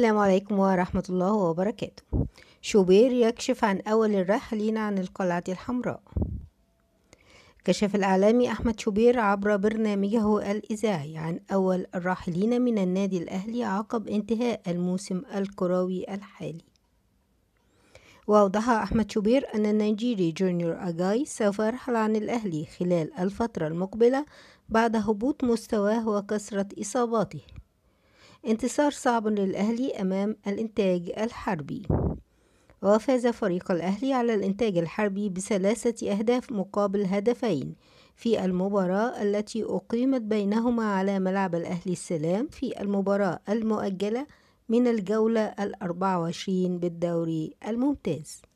السلام عليكم ورحمة الله وبركاته شوبير يكشف عن أول الراحلين عن القلعة الحمراء كشف الإعلامي أحمد شوبير عبر برنامجه الإذاعي عن أول الراحلين من النادي الأهلي عقب انتهاء الموسم الكروي الحالي وأوضح أحمد شوبير أن النيجيري جونيور أجاي سوف يرحل عن الأهلي خلال الفترة المقبلة بعد هبوط مستواه وكثرة إصاباته انتصار صعب للأهلي أمام الإنتاج الحربي وفاز فريق الأهلي على الإنتاج الحربي بثلاثة أهداف مقابل هدفين في المباراة التي أقيمت بينهما على ملعب الأهلي السلام في المباراة المؤجلة من الجولة الأربعة وعشرين بالدوري الممتاز